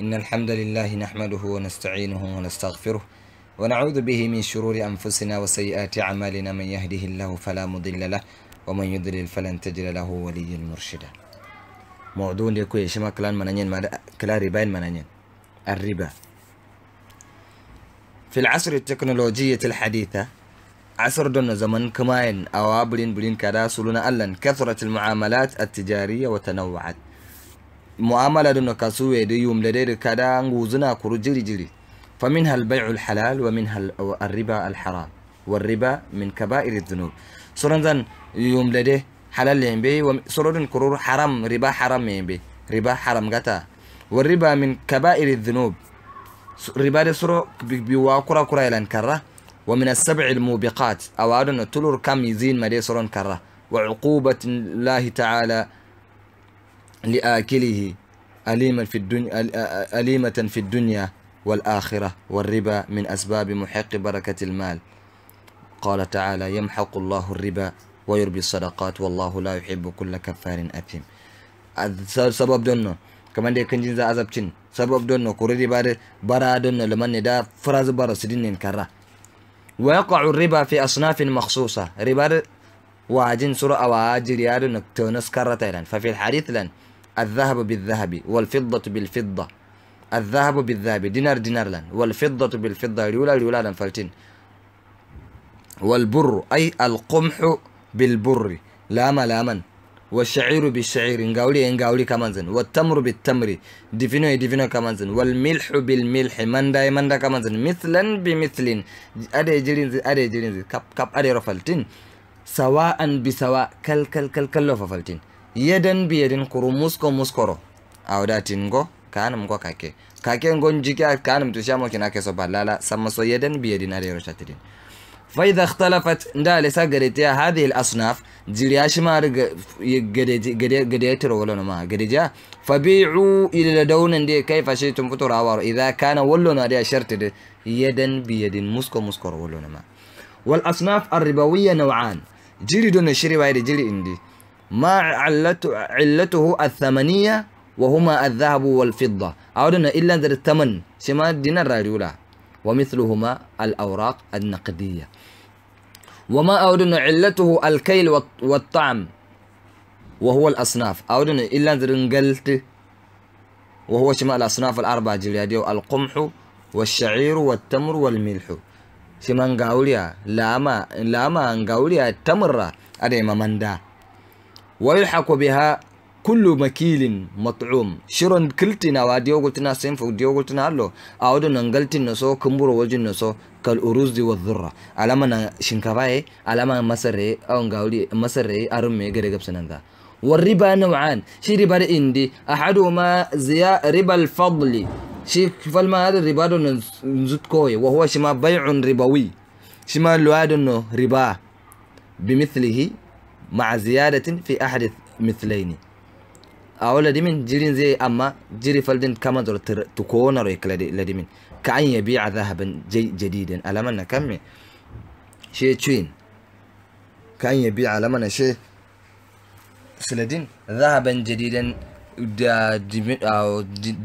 إن الحمد لله نحمده ونستعينه ونستغفره ونعوذ به من شرور أنفسنا وسيئات أعمالنا من يهده الله فلا مضل له ومن يضلل فلن تجد له وليا مرشدا موضوع ديكو يشما كلان منانين كلا ربان منانين الربا في العصر التكنولوجية الحديثة عصر دون زمن كماين أوابلين بلين كدا كذا سلونا ألن كثرت المعاملات التجارية وتنوعت mu'amala do no kasuwe do yumdede do kada nguzuna kuru jiri jiri فمنها البيع الحلال ومنها الربا الحرام والربا من كبائر الذنوب سرندن يوم لدي حلال يمبي وسرندن كرور حرام ربا حرام يمبي ربا حرام غتا والربا من كبائر الذنوب ربا ده سرو بيواكرا كرا يلان كرة ومن السبع الموبقات أو أدن تلور كم يزين ما ده كرة وعقوبة الله تعالى لآكله أليما في الدنيا أليمة في الدنيا والآخرة والربا من أسباب محق بركة المال قال تعالى يمحق الله الربا ويربي الصدقات والله لا يحب كل كفار أثيم سبب دونه كمان دي كنجين ذا أزبتين سبب دونه كوريدي بار برا دونه لمن دا فراز برا سدين كرة ويقع الربا في أصناف مخصوصة ربا واجن سورة واجر يادو نكتونس تايلان ففي الحديث لان الذهب بالذهب والفضة بالفضة الذهب بالذهب دينار دينار لان والفضة بالفضة ريولا ريولا لان فالتين والبر أي القمح بالبر لاما لاما والشعير بالشعير انقاولي انقاولي كمانزن والتمر بالتمر دفنو دفنو كمانزن والملح بالملح مندا مندا كمانزن مثلا بمثل ادي جيرينز ادي جيرينز كاب كاب ادي رفلتين سواء بسواء كل كل كل كل فلتين yeden biyedin kurumusko muskoro awdatin go kanum go kake kake gon jika kanum tu shamo kina balala samaso yeden biyedin adero chatidin فإذا اختلفت ندال سجرتيا هذه الأصناف جرياش ما رج جريت جريت ولا ما جريجا فبيعوا إلى دون دي كيف شئتم فتر عوار إذا كان ولنا دي شرط يدا بيد مسكو مسكر ولنا ما والأصناف الربوية نوعان جري دون وايد جري اندي ما علته, علته الثمنية وهما الذهب والفضة اودنا إلا ذا الثمن سما دينار راريولا ومثلهما الأوراق النقدية وما اودنا علته الكيل والطعم وهو الأصناف اودنا إلا ذا انقلت وهو شما الأصناف الأربعة جلياديو القمح والشعير والتمر والملح شما نقاوليا لاما لاما نقاوليا التمر أدي ممندا ويلحق بها كل مكيل مطعوم شرون كلتنا واديو قلتنا سينفو ديو قلتنا هلو أعودو ننقلتن نسو كمبرو وجن نسو كالأروز والذرة علامة شنكفاي علامة مصري أو نقولي مصري أرمي قريقب سننغا والربا نوعان شي ربا اندي أحدهما زياء ربا الفضل شي فالما هذا الربا نزد كوي وهو شما بيع ربوي شما لوادنو ربا بمثله مع زيادة في أحد مثلين أولا دمين جيرين زي أما جيري فلدن كما تكون ريك لدمين كأن يبيع ذهبا جي جديدا ألم أن كم شيء تشين كأن يبيع ألم أن شيء سلدين ذهبا جديدا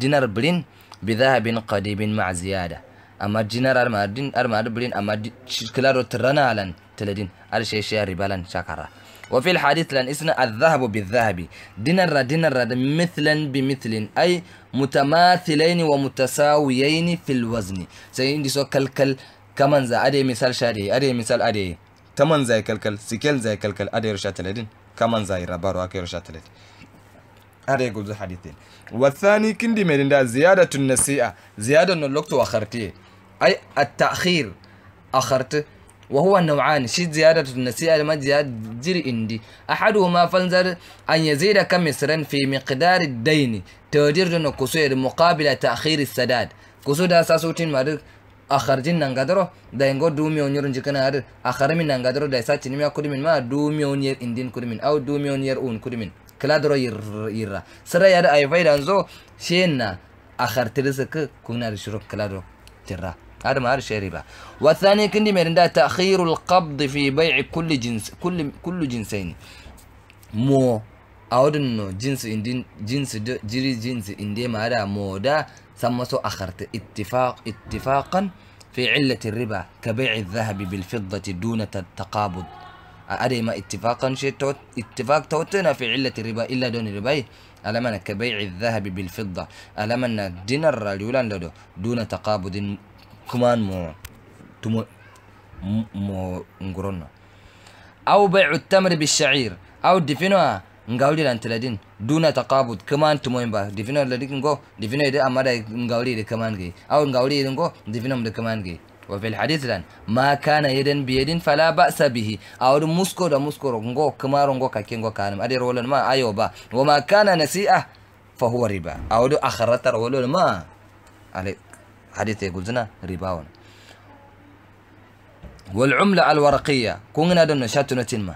دينار بلين بذهب قديم مع زيادة أما دينار أرمار دين أرمار بلين أما شكلا رو ترنا علن تلدين أرشي شيء ربالن شكرا وفي الحديث لأن اسنا الذهب بالذهب دينار دينار مثلا بمثل أي متماثلين ومتساويين في الوزن سيندي سو كلكل كمان زي أدي مثال شادي أدي مثال أدي تمن زي كلكل سكيل زي كلكل أدي رشات لدين كمان زي ربارو أكي رشات لدين هذا يقول ذو حديثين والثاني كندي دا زيادة النسيئة زيادة نلوكت وخرتي أي التأخير أخرت وهو النوعان شيء زيادة النسيئة ما زيادة جري عندي أحدهما فانظر أن يزيدك مصرا في مقدار الدين تقدر كسير مقابل تأخير السداد كسودا ساسوتين مارك akharjin nangadoro da ingo dumi on yorun jikana har akharmin nangadoro da sa cinimi kudimin ma dumi on yer indin kudimin au dumi on yer un kudimin kala doro yirra sara yar ay faydan zo shenna akhar tirsaka kunar shuruk kala doro tirra هذا ما هذا شيء ربا والثاني كندي مرندا تأخير القبض في بيع كل جنس كل كل جنسين مو أودنو جنس إندين جنس جري جنس إندي ما هذا مو مودا سمسو أخرت اتفاق اتفاقا في علة الربا كبيع الذهب بالفضة دون التقابض أري ما اتفاقا شيء توت اتفاق توتنا في علة الربا إلا دون الربا ألمنا كبيع الذهب بالفضة ألمنا دينار اليولان دون تقابض كمان مو تمو مو نقرنا أو بيع التمر بالشعير أو دفنها ngawli lan tiladin duna taqabud kaman tumoimba divino ladik ngo divino ide amada ngawli de kaman ge aw ngawli de ngo divino de kaman ge وفي الحديث لان ما كان يدا بيد فلا بأس به أو مسكو دا مسكو رنغو كما رنغو كاكينغو كانم أدي رولن ما أيوة با وما كان نسيئة فهو ربا أو دو أخرت رولن ما عليه حديث يقول زنا رباون والعملة الورقية كونغنا دون شاتنا تنما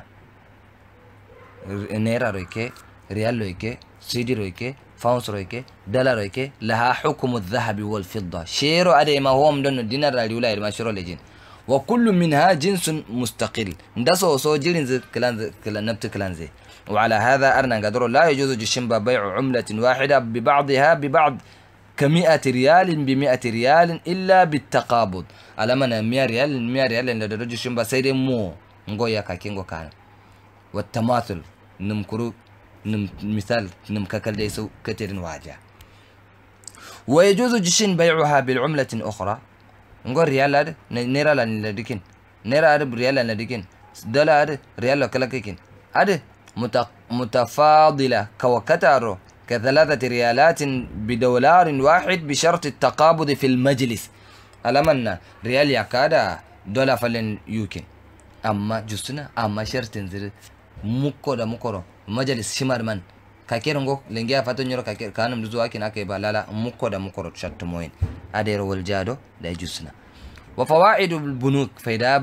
نيرا رويكي ريال رويكي سيدي رويكي فاونس رويكي دالا رويكي لها حكم الذهب والفضة شيرو أدي ما هم دون دينار الولاية ما شيرو لجين وكل منها جنس مستقل ندسو سو جيرين كلان نبت كلان زي وعلى هذا أرنا قدروا لا يجوز جشنبا بيع عملة واحدة ببعضها ببعض كمئة ريال بمئة ريال إلا بالتقابض على من مئة ريال مئة ريال لأن درجة شنبا سيري مو نقول يا كاكين كان والتماثل نمكرو نم مثال نم ككل ديسو كتير واجع ويجوز جشين بيعها بالعملة أخرى نقول ريال لاد نيرا لان لديكين نيرا عرب ريال لان لديكين دولار ريال لكلاكيكين عرب متفاضلة كوكتارو كثلاثة ريالات بدولار واحد بشرط التقابض في المجلس ألمنا ريال يكاد دولار فلن يمكن أما جسنا أما شرط نزل مكورا مكورا مجلس شمار من kakero ngo lengia fato nyoro kakero kana mduzu wake na keba lala mukoda mukoro tushattu moyen adero waljado da jusna wa fawaidul bunuk faida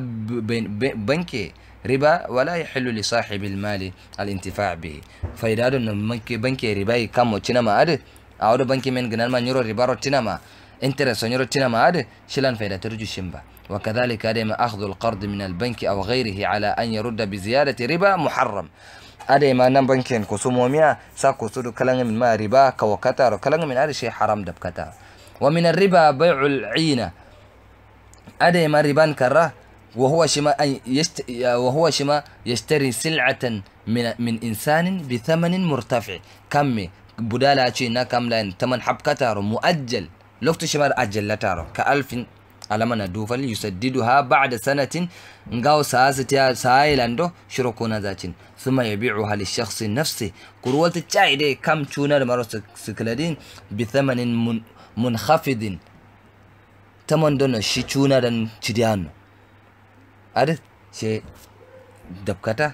banke ربا ولا يحل لصاحب المال الانتفاع به فإذا دون بنكي بنكي ربا كم وتشنا ما أد أو دون بنكي من جنال ما نيرو ربا وتشنا ما انترس ونور تشنا ما أد شلان فإذا ترجو شمبا وكذلك أدم أخذ القرض من البنك أو غيره على أن يرد بزيادة ربا محرم أدم أن بنكين كسومو ميا ساكسودو كلام من ما ربا كوكتار وكلام من هذا شيء حرام دب دبكتار ومن الربا بيع العينة أدم ربان كره وهو شما يشت... وهو شما يشتري سلعة من من إنسان بثمن مرتفع كم بدالا شينا كم لين ثمن حبكة تارو مؤجل لفتو شما أجل تارو كألف على من دوفل يسددها بعد سنة نقاو ساسة سايلاندو شروكونا ذاتين ثم يبيعها للشخص نفسه كروالت الشاي دي كم تونا لمرو سكلدين بثمن من منخفض تمن دون شي تشونا دن تديانو ad ce دبكته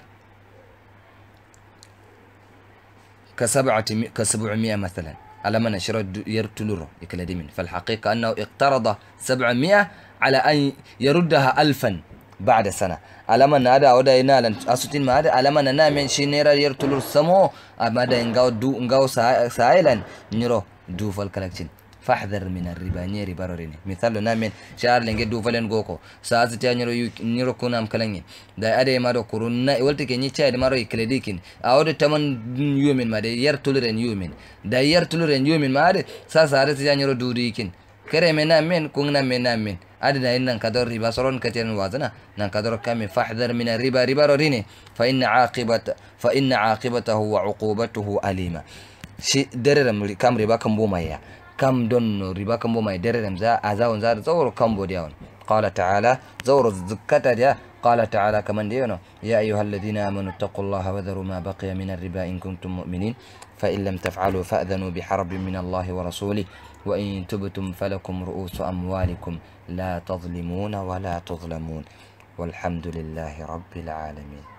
كسبعة كسبعمائة مثلا على من شرد يرتلره يكلدمين فالحقيقة أنه اقترض سبعمائة على أن يردها ألفا بعد سنة على من هذا أو ده إنا لن أسوتين ما هذا على من أنا من شينيرا يرتلر سمو أما ده إنغاو دو إنغاو سايلن نيرو دو فالكلكتين fahdar min arriba nyeri barorine mithalo namen shaar lenge du falen goko saasi ta nyiro nyiro kunam kalangi da ade maro kurunna walti ke nyi chaade maro ikledikin awdo taman yumin made yar tuluren yumin da yar tuluren yumin made sasa are ta nyiro durikin kere mena men kungna mena men ade da innan kador riba soron katen wazana nan kador kami fahdar min arriba riba rorine fa inna aqibata fa inna aqibatahu wa uqubatuhu alima shi derere kam riba kan bomaya كم دون ربا كم بو ما يدرم زا أزاون زار زور كم بو ديون قال تعالى زور الزكاة ديا قال تعالى كمان ديونه يا أيها الذين آمنوا اتقوا الله وذروا ما بقي من الربا إن كنتم مؤمنين فإن لم تفعلوا فأذنوا بحرب من الله ورسوله وإن تبتم فلكم رؤوس أموالكم لا تظلمون ولا تظلمون والحمد لله رب العالمين